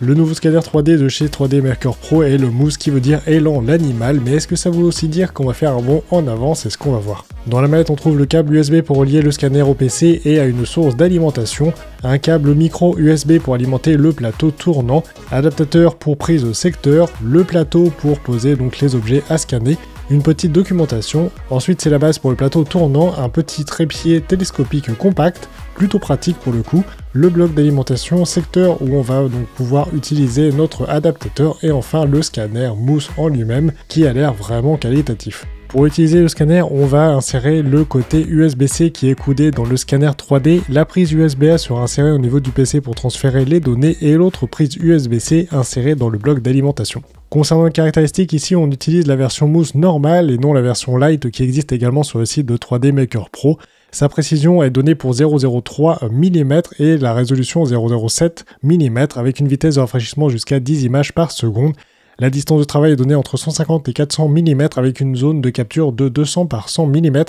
Le nouveau scanner 3D de chez 3D Mercure Pro est le mousse qui veut dire élan l'animal, mais est-ce que ça veut aussi dire qu'on va faire un bond en avant C'est ce qu'on va voir. Dans la mallette on trouve le câble USB pour relier le scanner au PC et à une source d'alimentation, un câble micro USB pour alimenter le plateau tournant, adaptateur pour prise secteur, le plateau pour poser donc les objets à scanner, une petite documentation. Ensuite, c'est la base pour le plateau tournant, un petit trépied télescopique compact, plutôt pratique pour le coup, le bloc d'alimentation secteur où on va donc pouvoir utiliser notre adaptateur et enfin le scanner mousse en lui-même qui a l'air vraiment qualitatif. Pour utiliser le scanner, on va insérer le côté USB-C qui est coudé dans le scanner 3D. La prise USB-A sera insérée au niveau du PC pour transférer les données et l'autre prise USB-C insérée dans le bloc d'alimentation. Concernant les caractéristiques, ici on utilise la version mousse normale et non la version light qui existe également sur le site de 3D Maker Pro. Sa précision est donnée pour 0,03 mm et la résolution 0,07 mm avec une vitesse de rafraîchissement jusqu'à 10 images par seconde. La distance de travail est donnée entre 150 et 400 mm avec une zone de capture de 200 par 100 mm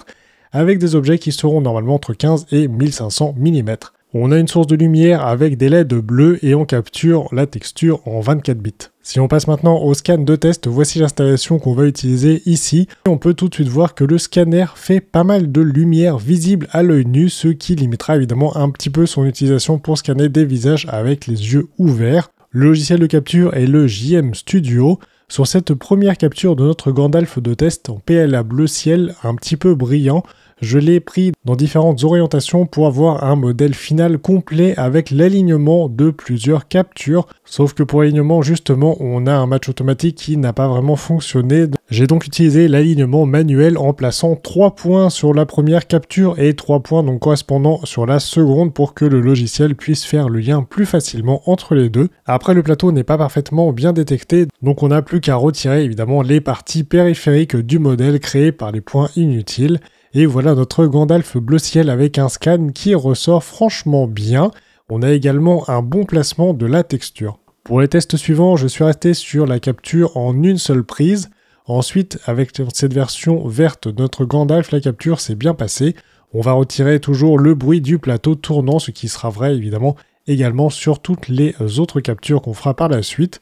avec des objets qui seront normalement entre 15 et 1500 mm. On a une source de lumière avec des LED bleus et on capture la texture en 24 bits. Si on passe maintenant au scan de test, voici l'installation qu'on va utiliser ici. On peut tout de suite voir que le scanner fait pas mal de lumière visible à l'œil nu, ce qui limitera évidemment un petit peu son utilisation pour scanner des visages avec les yeux ouverts le logiciel de capture est le JM Studio. Sur cette première capture de notre Gandalf de test en PLA bleu ciel un petit peu brillant, je l'ai pris dans différentes orientations pour avoir un modèle final complet avec l'alignement de plusieurs captures. Sauf que pour l'alignement justement on a un match automatique qui n'a pas vraiment fonctionné j'ai donc utilisé l'alignement manuel en plaçant 3 points sur la première capture et 3 points donc correspondant sur la seconde pour que le logiciel puisse faire le lien plus facilement entre les deux. Après le plateau n'est pas parfaitement bien détecté donc on n'a plus qu'à retirer évidemment les parties périphériques du modèle créées par les points inutiles. Et voilà notre Gandalf bleu ciel avec un scan qui ressort franchement bien. On a également un bon placement de la texture. Pour les tests suivants, je suis resté sur la capture en une seule prise. Ensuite, avec cette version verte, notre Gandalf, la capture s'est bien passée. On va retirer toujours le bruit du plateau tournant, ce qui sera vrai évidemment également sur toutes les autres captures qu'on fera par la suite.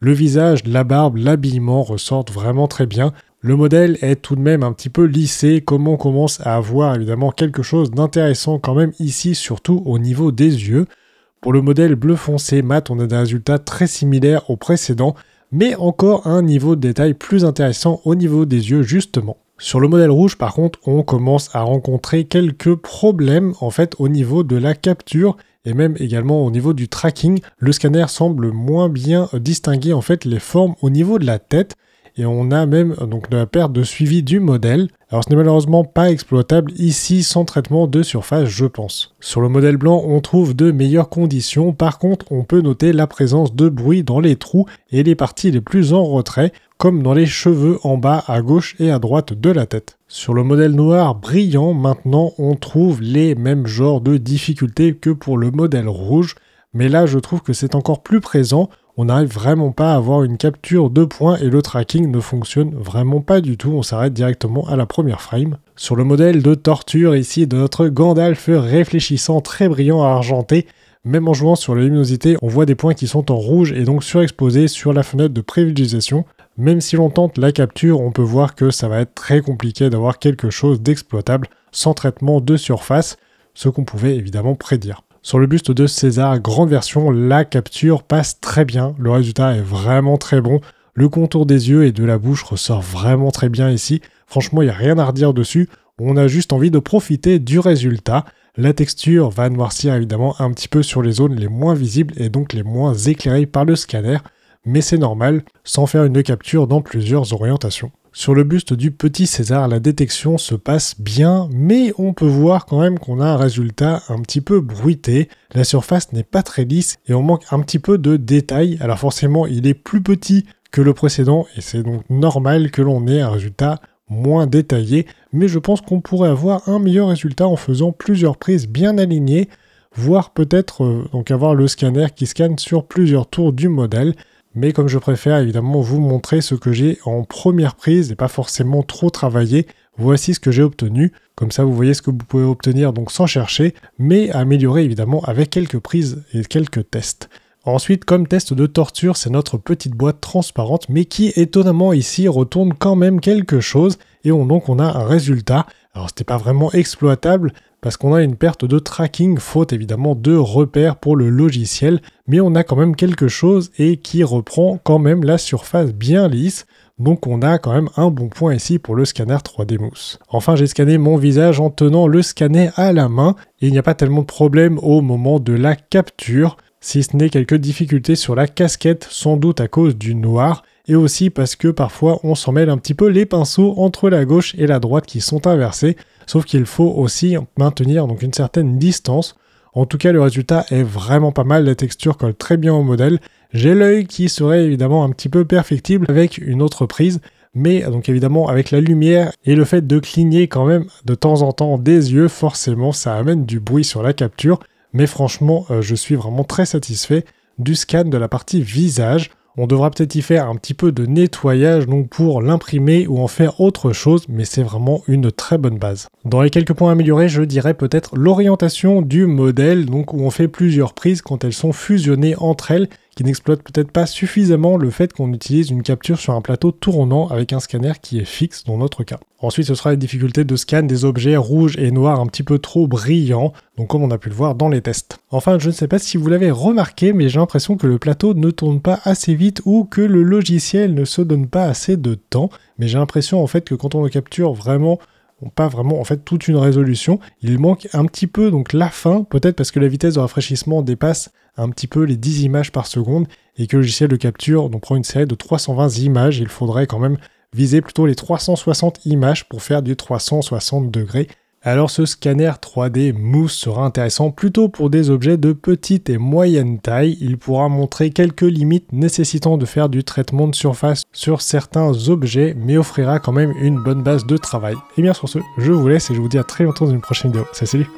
Le visage, la barbe, l'habillement ressortent vraiment très bien. Le modèle est tout de même un petit peu lissé, comme on commence à avoir évidemment quelque chose d'intéressant quand même ici, surtout au niveau des yeux. Pour le modèle bleu foncé mat, on a des résultats très similaires au précédent, mais encore un niveau de détail plus intéressant au niveau des yeux justement. Sur le modèle rouge, par contre, on commence à rencontrer quelques problèmes en fait au niveau de la capture et même également au niveau du tracking. Le scanner semble moins bien distinguer en fait les formes au niveau de la tête et on a même donc de la perte de suivi du modèle. Alors ce n'est malheureusement pas exploitable ici sans traitement de surface je pense. Sur le modèle blanc on trouve de meilleures conditions, par contre on peut noter la présence de bruit dans les trous et les parties les plus en retrait comme dans les cheveux en bas à gauche et à droite de la tête. Sur le modèle noir brillant maintenant on trouve les mêmes genres de difficultés que pour le modèle rouge mais là je trouve que c'est encore plus présent on n'arrive vraiment pas à avoir une capture de points et le tracking ne fonctionne vraiment pas du tout, on s'arrête directement à la première frame. Sur le modèle de torture ici de notre Gandalf réfléchissant très brillant argenté, même en jouant sur la luminosité, on voit des points qui sont en rouge et donc surexposés sur la fenêtre de privilégisation. Même si l'on tente la capture, on peut voir que ça va être très compliqué d'avoir quelque chose d'exploitable sans traitement de surface, ce qu'on pouvait évidemment prédire. Sur le buste de César, grande version, la capture passe très bien, le résultat est vraiment très bon, le contour des yeux et de la bouche ressort vraiment très bien ici, franchement il n'y a rien à redire dessus, on a juste envie de profiter du résultat. La texture va noircir évidemment un petit peu sur les zones les moins visibles et donc les moins éclairées par le scanner, mais c'est normal, sans faire une capture dans plusieurs orientations. Sur le buste du petit César, la détection se passe bien, mais on peut voir quand même qu'on a un résultat un petit peu bruité. La surface n'est pas très lisse et on manque un petit peu de détails. Alors forcément, il est plus petit que le précédent et c'est donc normal que l'on ait un résultat moins détaillé, mais je pense qu'on pourrait avoir un meilleur résultat en faisant plusieurs prises bien alignées, voire peut-être euh, donc avoir le scanner qui scanne sur plusieurs tours du modèle. Mais comme je préfère évidemment vous montrer ce que j'ai en première prise et pas forcément trop travaillé, voici ce que j'ai obtenu. Comme ça vous voyez ce que vous pouvez obtenir donc sans chercher, mais améliorer évidemment avec quelques prises et quelques tests. Ensuite, comme test de torture, c'est notre petite boîte transparente, mais qui étonnamment ici retourne quand même quelque chose, et donc on a un résultat. Alors c'était pas vraiment exploitable, parce qu'on a une perte de tracking, faute évidemment de repères pour le logiciel, mais on a quand même quelque chose et qui reprend quand même la surface bien lisse, donc on a quand même un bon point ici pour le scanner 3D Mousse. Enfin j'ai scanné mon visage en tenant le scanner à la main, et il n'y a pas tellement de problème au moment de la capture, si ce n'est quelques difficultés sur la casquette, sans doute à cause du noir, et aussi parce que parfois on s'en mêle un petit peu les pinceaux entre la gauche et la droite qui sont inversés, Sauf qu'il faut aussi maintenir donc une certaine distance. En tout cas, le résultat est vraiment pas mal. La texture colle très bien au modèle. J'ai l'œil qui serait évidemment un petit peu perfectible avec une autre prise. Mais donc évidemment avec la lumière et le fait de cligner quand même de temps en temps des yeux, forcément ça amène du bruit sur la capture. Mais franchement, euh, je suis vraiment très satisfait du scan de la partie visage. On devra peut-être y faire un petit peu de nettoyage donc pour l'imprimer ou en faire autre chose, mais c'est vraiment une très bonne base. Dans les quelques points améliorés, je dirais peut-être l'orientation du modèle, donc où on fait plusieurs prises quand elles sont fusionnées entre elles qui n'exploite peut-être pas suffisamment le fait qu'on utilise une capture sur un plateau tournant avec un scanner qui est fixe dans notre cas. Ensuite, ce sera la difficulté de scan des objets rouges et noirs un petit peu trop brillants, donc comme on a pu le voir dans les tests. Enfin, je ne sais pas si vous l'avez remarqué, mais j'ai l'impression que le plateau ne tourne pas assez vite ou que le logiciel ne se donne pas assez de temps, mais j'ai l'impression en fait que quand on le capture vraiment pas vraiment en fait toute une résolution. Il manque un petit peu donc la fin, peut-être parce que la vitesse de rafraîchissement dépasse un petit peu les 10 images par seconde et que le logiciel de capture prend une série de 320 images. Il faudrait quand même viser plutôt les 360 images pour faire du 360 degrés. Alors ce scanner 3D mousse sera intéressant plutôt pour des objets de petite et moyenne taille. Il pourra montrer quelques limites nécessitant de faire du traitement de surface sur certains objets, mais offrira quand même une bonne base de travail. Et bien sur ce, je vous laisse et je vous dis à très bientôt dans une prochaine vidéo. Salut